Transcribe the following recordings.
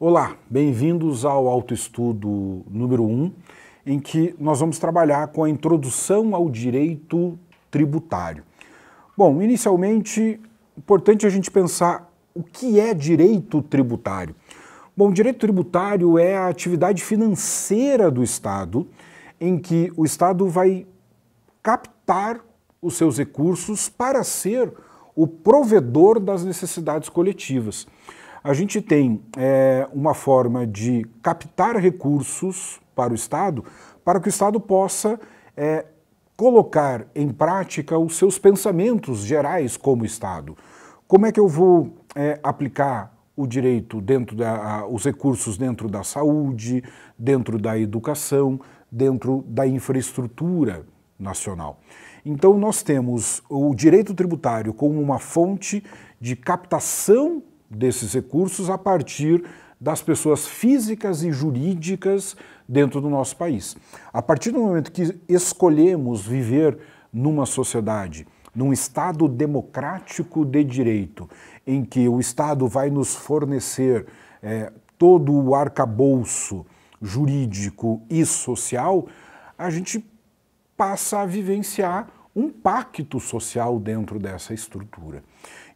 Olá, bem-vindos ao autoestudo número 1, um, em que nós vamos trabalhar com a introdução ao direito tributário. Bom, inicialmente, importante a gente pensar o que é direito tributário. Bom, direito tributário é a atividade financeira do Estado, em que o Estado vai captar os seus recursos para ser o provedor das necessidades coletivas. A gente tem é, uma forma de captar recursos para o Estado, para que o Estado possa é, colocar em prática os seus pensamentos gerais como Estado. Como é que eu vou é, aplicar o direito dentro da, a, os recursos dentro da saúde, dentro da educação, dentro da infraestrutura nacional? Então nós temos o direito tributário como uma fonte de captação desses recursos a partir das pessoas físicas e jurídicas dentro do nosso país. A partir do momento que escolhemos viver numa sociedade, num Estado democrático de direito, em que o Estado vai nos fornecer é, todo o arcabouço jurídico e social, a gente passa a vivenciar um pacto social dentro dessa estrutura.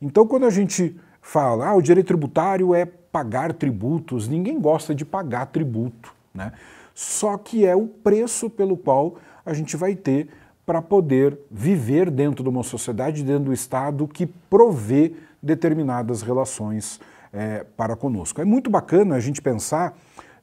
Então, quando a gente fala, ah, o direito tributário é pagar tributos, ninguém gosta de pagar tributo, né? Só que é o preço pelo qual a gente vai ter para poder viver dentro de uma sociedade, dentro do Estado que provê determinadas relações é, para conosco. É muito bacana a gente pensar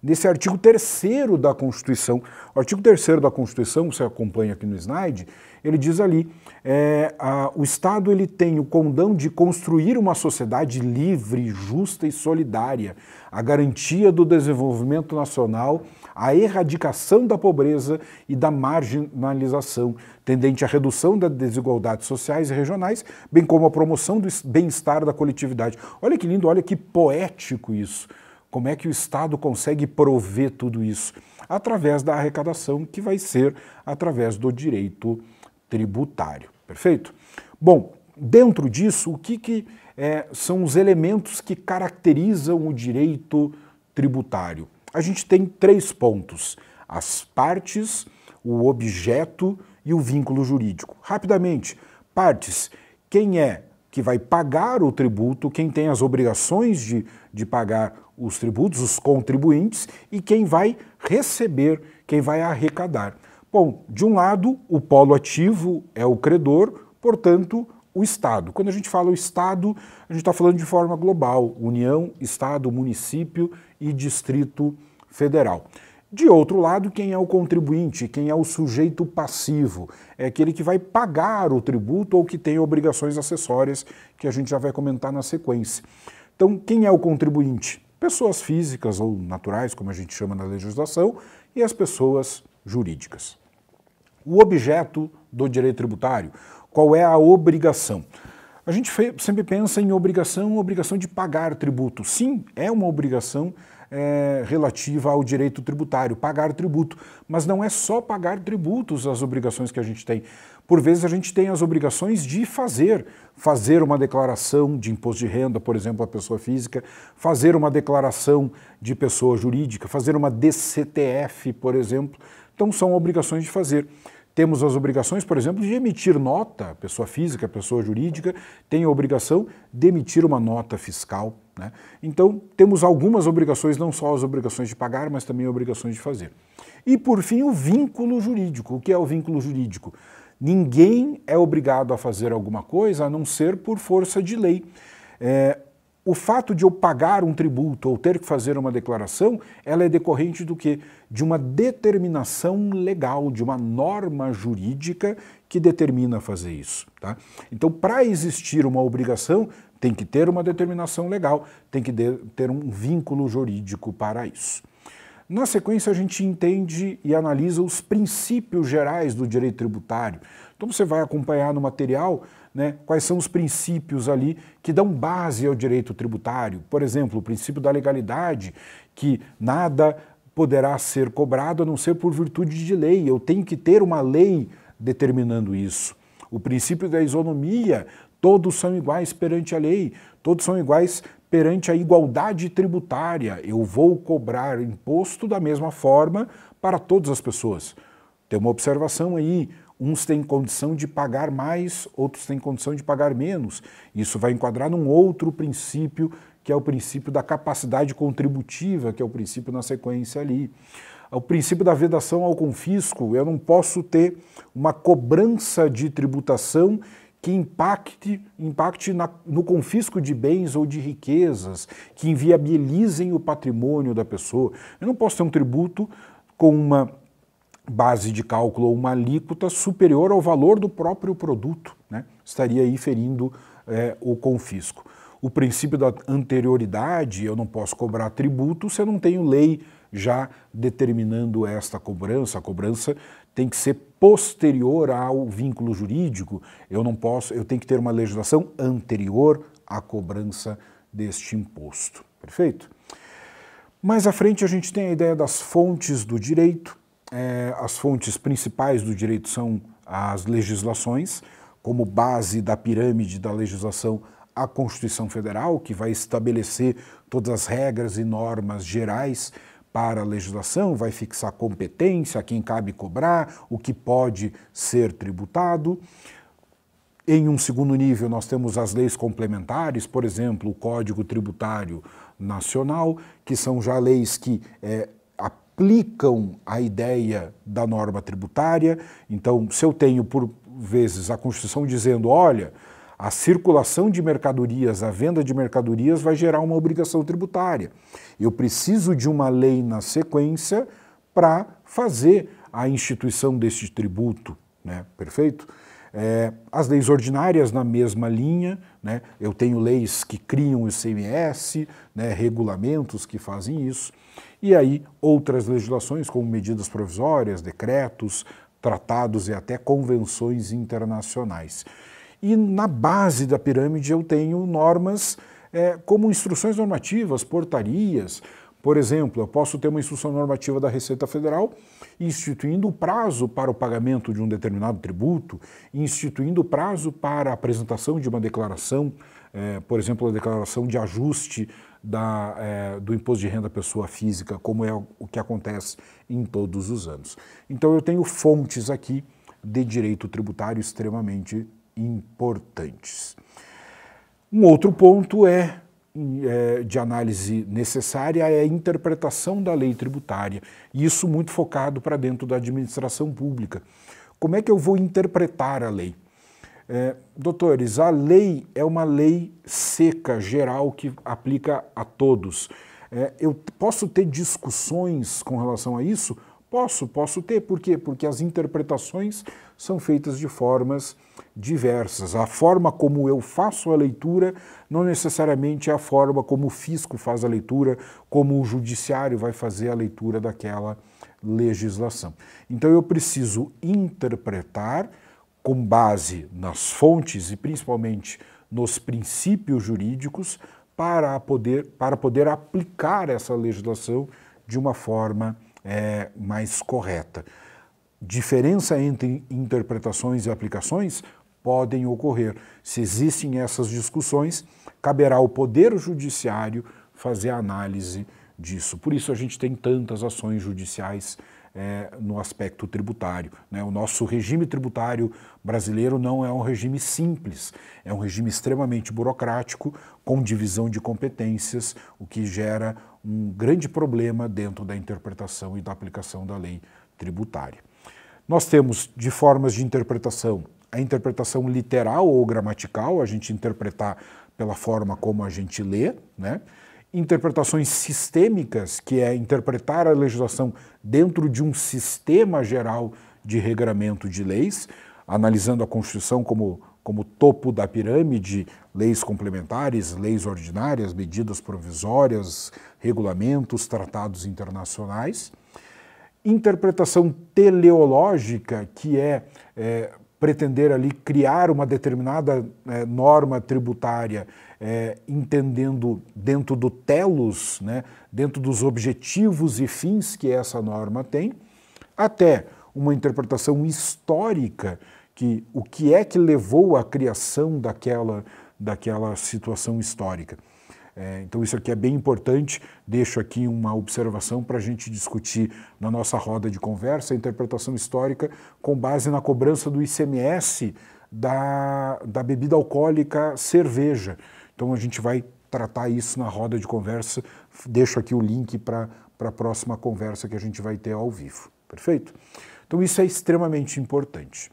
desse artigo 3 da Constituição. O artigo 3 da Constituição, você acompanha aqui no slide, ele diz ali, é, a, o Estado ele tem o condão de construir uma sociedade livre, justa e solidária, a garantia do desenvolvimento nacional, a erradicação da pobreza e da marginalização, tendente à redução das desigualdades sociais e regionais, bem como a promoção do bem-estar da coletividade. Olha que lindo, olha que poético isso. Como é que o Estado consegue prover tudo isso? Através da arrecadação, que vai ser através do direito tributário. Perfeito? Bom, dentro disso, o que, que é, são os elementos que caracterizam o direito tributário? A gente tem três pontos: as partes, o objeto e o vínculo jurídico. Rapidamente, partes: quem é que vai pagar o tributo, quem tem as obrigações de, de pagar os tributos, os contribuintes e quem vai receber, quem vai arrecadar. Bom, de um lado, o polo ativo é o credor, portanto, o Estado. Quando a gente fala o Estado, a gente está falando de forma global: União, Estado, município e Distrito Federal. De outro lado, quem é o contribuinte, quem é o sujeito passivo, é aquele que vai pagar o tributo ou que tem obrigações acessórias, que a gente já vai comentar na sequência. Então, quem é o contribuinte? pessoas físicas ou naturais, como a gente chama na legislação, e as pessoas jurídicas. O objeto do direito tributário, qual é a obrigação? A gente sempre pensa em obrigação, obrigação de pagar tributo. Sim, é uma obrigação é, relativa ao direito tributário, pagar tributo. Mas não é só pagar tributos as obrigações que a gente tem. Por vezes a gente tem as obrigações de fazer, fazer uma declaração de imposto de renda, por exemplo, a pessoa física, fazer uma declaração de pessoa jurídica, fazer uma DCTF, por exemplo. Então são obrigações de fazer. Temos as obrigações, por exemplo, de emitir nota, pessoa física, pessoa jurídica tem a obrigação de emitir uma nota fiscal. Né? Então, temos algumas obrigações, não só as obrigações de pagar, mas também obrigações de fazer. E, por fim, o vínculo jurídico. O que é o vínculo jurídico? Ninguém é obrigado a fazer alguma coisa a não ser por força de lei. É, o fato de eu pagar um tributo ou ter que fazer uma declaração, ela é decorrente do que? De uma determinação legal, de uma norma jurídica que determina fazer isso. Tá? Então, para existir uma obrigação, tem que ter uma determinação legal, tem que ter um vínculo jurídico para isso. Na sequência, a gente entende e analisa os princípios gerais do direito tributário. Então, você vai acompanhar no material né, quais são os princípios ali que dão base ao direito tributário. Por exemplo, o princípio da legalidade, que nada poderá ser cobrado a não ser por virtude de lei. Eu tenho que ter uma lei determinando isso. O princípio da isonomia, todos são iguais perante a lei, todos são iguais perante a igualdade tributária. Eu vou cobrar imposto da mesma forma para todas as pessoas. Tem uma observação aí, Uns têm condição de pagar mais, outros têm condição de pagar menos. Isso vai enquadrar num outro princípio, que é o princípio da capacidade contributiva, que é o princípio na sequência ali. O princípio da vedação ao confisco, eu não posso ter uma cobrança de tributação que impacte, impacte na, no confisco de bens ou de riquezas, que inviabilizem o patrimônio da pessoa. Eu não posso ter um tributo com uma base de cálculo ou uma alíquota superior ao valor do próprio produto, né? estaria aí ferindo é, o confisco. O princípio da anterioridade, eu não posso cobrar tributo se eu não tenho lei já determinando esta cobrança. A cobrança tem que ser posterior ao vínculo jurídico. Eu não posso, eu tenho que ter uma legislação anterior à cobrança deste imposto. Perfeito? Mais à frente a gente tem a ideia das fontes do direito, é, as fontes principais do direito são as legislações, como base da pirâmide da legislação a Constituição Federal, que vai estabelecer todas as regras e normas gerais para a legislação, vai fixar competência, a quem cabe cobrar, o que pode ser tributado. Em um segundo nível, nós temos as leis complementares, por exemplo, o Código Tributário Nacional, que são já leis que é, aplicam a ideia da norma tributária. Então, se eu tenho, por vezes, a Constituição dizendo: olha, a circulação de mercadorias, a venda de mercadorias vai gerar uma obrigação tributária. Eu preciso de uma lei na sequência para fazer a instituição deste tributo, né? Perfeito? É, as leis ordinárias na mesma linha, né? eu tenho leis que criam o ICMS, né? regulamentos que fazem isso, e aí outras legislações, como medidas provisórias, decretos, tratados e até convenções internacionais. E na base da pirâmide eu tenho normas é, como instruções normativas, portarias, por exemplo, eu posso ter uma instrução normativa da Receita Federal instituindo o prazo para o pagamento de um determinado tributo, instituindo o prazo para a apresentação de uma declaração, eh, por exemplo, a declaração de ajuste da, eh, do imposto de renda pessoa física, como é o que acontece em todos os anos. Então, eu tenho fontes aqui de direito tributário extremamente importantes. Um outro ponto é é, de análise necessária é a interpretação da lei tributária, e isso muito focado para dentro da administração pública. Como é que eu vou interpretar a lei? É, doutores, a lei é uma lei seca, geral, que aplica a todos. É, eu posso ter discussões com relação a isso? Posso, posso ter. Por quê? Porque as interpretações são feitas de formas diversas. A forma como eu faço a leitura não necessariamente é a forma como o fisco faz a leitura, como o judiciário vai fazer a leitura daquela legislação. Então eu preciso interpretar com base nas fontes e principalmente nos princípios jurídicos para poder, para poder aplicar essa legislação de uma forma é, mais correta. Diferença entre interpretações e aplicações podem ocorrer. Se existem essas discussões, caberá ao Poder Judiciário fazer a análise disso. Por isso a gente tem tantas ações judiciais é, no aspecto tributário. Né? O nosso regime tributário brasileiro não é um regime simples, é um regime extremamente burocrático, com divisão de competências, o que gera um grande problema dentro da interpretação e da aplicação da lei tributária. Nós temos de formas de interpretação a interpretação literal ou gramatical, a gente interpretar pela forma como a gente lê, né? interpretações sistêmicas, que é interpretar a legislação dentro de um sistema geral de regramento de leis, analisando a Constituição como, como topo da pirâmide, leis complementares, leis ordinárias, medidas provisórias, regulamentos, tratados internacionais. Interpretação teleológica, que é, é pretender ali criar uma determinada é, norma tributária, é, entendendo dentro do telos, né, dentro dos objetivos e fins que essa norma tem, até uma interpretação histórica que o que é que levou à criação daquela, daquela situação histórica. É, então, isso aqui é bem importante. Deixo aqui uma observação para a gente discutir na nossa roda de conversa a interpretação histórica com base na cobrança do ICMS da, da bebida alcoólica cerveja. Então, a gente vai tratar isso na roda de conversa. Deixo aqui o link para a próxima conversa que a gente vai ter ao vivo. Perfeito? Então, isso é extremamente importante.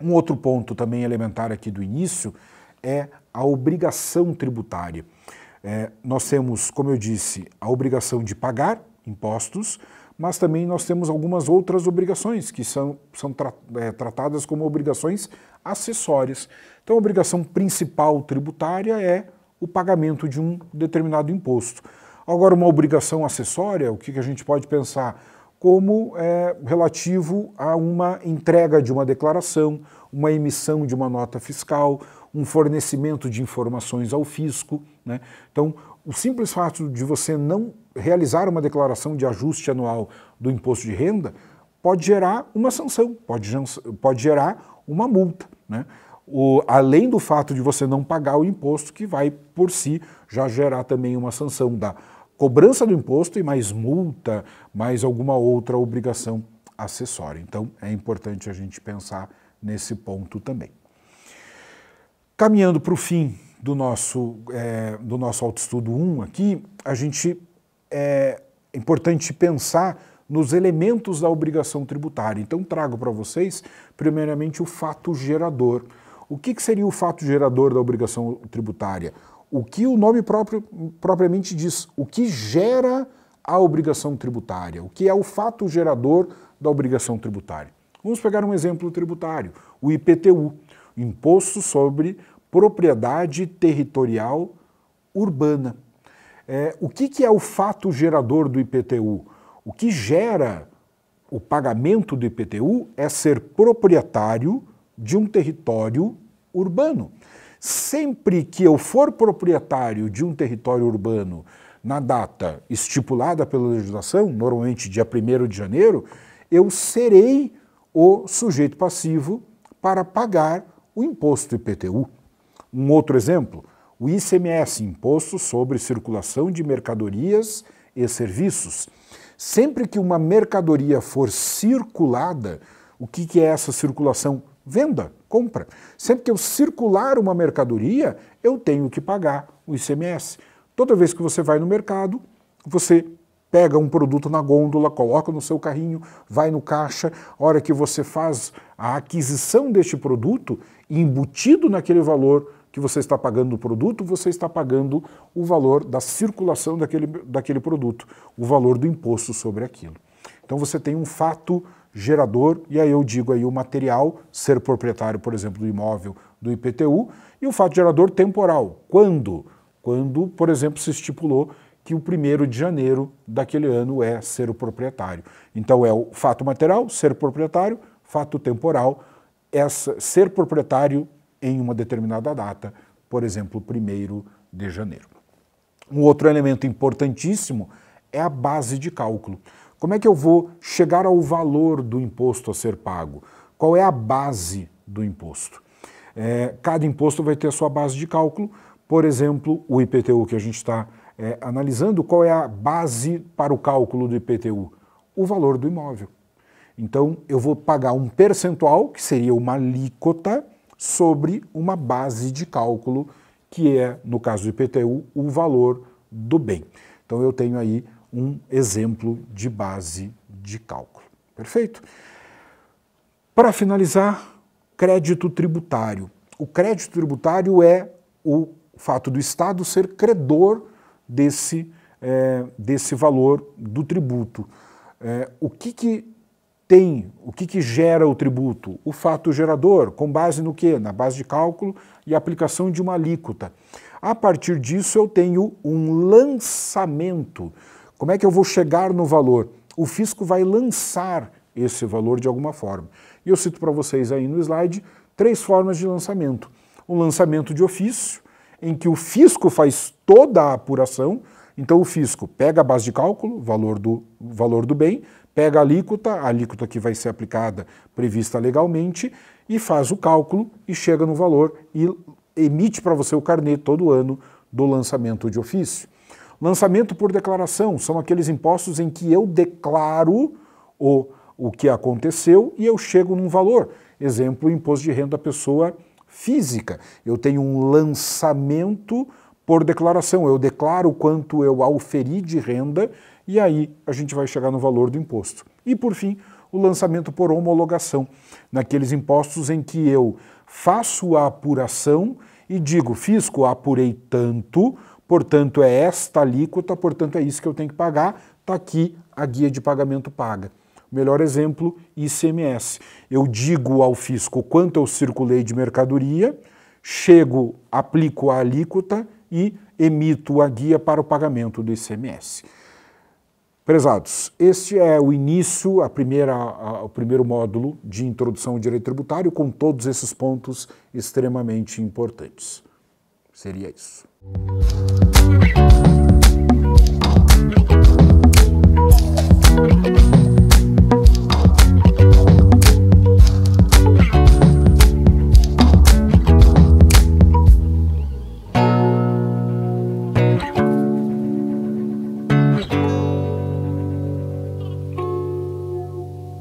Um outro ponto também elementar aqui do início é a obrigação tributária. É, nós temos, como eu disse, a obrigação de pagar impostos, mas também nós temos algumas outras obrigações que são, são tra é, tratadas como obrigações acessórias. Então, a obrigação principal tributária é o pagamento de um determinado imposto. Agora, uma obrigação acessória, o que, que a gente pode pensar? como é, relativo a uma entrega de uma declaração, uma emissão de uma nota fiscal, um fornecimento de informações ao fisco. Né? Então, o simples fato de você não realizar uma declaração de ajuste anual do imposto de renda pode gerar uma sanção, pode, pode gerar uma multa. Né? O, além do fato de você não pagar o imposto, que vai por si já gerar também uma sanção da cobrança do imposto e mais multa, mais alguma outra obrigação acessória. Então é importante a gente pensar nesse ponto também. Caminhando para o fim do nosso, é, do nosso autoestudo 1 aqui, a gente é, é importante pensar nos elementos da obrigação tributária. Então trago para vocês, primeiramente, o fato gerador. O que, que seria o fato gerador da obrigação tributária? O que o nome próprio, propriamente diz, o que gera a obrigação tributária, o que é o fato gerador da obrigação tributária. Vamos pegar um exemplo tributário, o IPTU, Imposto sobre Propriedade Territorial Urbana. É, o que, que é o fato gerador do IPTU? O que gera o pagamento do IPTU é ser proprietário de um território urbano sempre que eu for proprietário de um território urbano na data estipulada pela legislação, normalmente dia 1 de janeiro, eu serei o sujeito passivo para pagar o imposto IPTU. Um outro exemplo, o ICMS, Imposto sobre Circulação de Mercadorias e Serviços. Sempre que uma mercadoria for circulada, o que, que é essa circulação? Venda compra. Sempre que eu circular uma mercadoria, eu tenho que pagar o ICMS. Toda vez que você vai no mercado, você pega um produto na gôndola, coloca no seu carrinho, vai no caixa, a hora que você faz a aquisição deste produto, embutido naquele valor que você está pagando do produto, você está pagando o valor da circulação daquele, daquele produto, o valor do imposto sobre aquilo. Então você tem um fato gerador, e aí eu digo aí o material, ser proprietário, por exemplo, do imóvel do IPTU, e o fato gerador temporal. Quando? Quando, por exemplo, se estipulou que o primeiro de janeiro daquele ano é ser o proprietário. Então é o fato material, ser proprietário, fato temporal, essa, ser proprietário em uma determinada data, por exemplo, primeiro de janeiro. Um outro elemento importantíssimo é a base de cálculo. Como é que eu vou chegar ao valor do imposto a ser pago? Qual é a base do imposto? É, cada imposto vai ter a sua base de cálculo. Por exemplo, o IPTU que a gente está é, analisando, qual é a base para o cálculo do IPTU? O valor do imóvel. Então, eu vou pagar um percentual, que seria uma alíquota, sobre uma base de cálculo, que é, no caso do IPTU, o valor do bem. Então, eu tenho aí um exemplo de base de cálculo. Perfeito? Para finalizar, crédito tributário. O crédito tributário é o fato do Estado ser credor desse, é, desse valor do tributo. É, o que, que tem, o que, que gera o tributo? O fato gerador, com base no quê? Na base de cálculo e aplicação de uma alíquota. A partir disso, eu tenho um lançamento como é que eu vou chegar no valor? O fisco vai lançar esse valor de alguma forma. E eu cito para vocês aí no slide três formas de lançamento. O lançamento de ofício, em que o fisco faz toda a apuração, então o fisco pega a base de cálculo, valor do, valor do bem, pega a alíquota, a alíquota que vai ser aplicada prevista legalmente, e faz o cálculo e chega no valor e emite para você o carnet todo ano do lançamento de ofício. Lançamento por declaração são aqueles impostos em que eu declaro o, o que aconteceu e eu chego num valor. Exemplo, imposto de renda à pessoa física. Eu tenho um lançamento por declaração. Eu declaro quanto eu auferi de renda e aí a gente vai chegar no valor do imposto. E por fim, o lançamento por homologação, naqueles impostos em que eu faço a apuração e digo, fisco, apurei tanto, portanto é esta alíquota, portanto é isso que eu tenho que pagar, está aqui a guia de pagamento paga. Melhor exemplo, ICMS. Eu digo ao fisco quanto eu circulei de mercadoria, chego, aplico a alíquota e emito a guia para o pagamento do ICMS. Prezados, este é o início, a primeira, a, o primeiro módulo de introdução ao direito tributário, com todos esses pontos extremamente importantes. Seria isso. Thank you.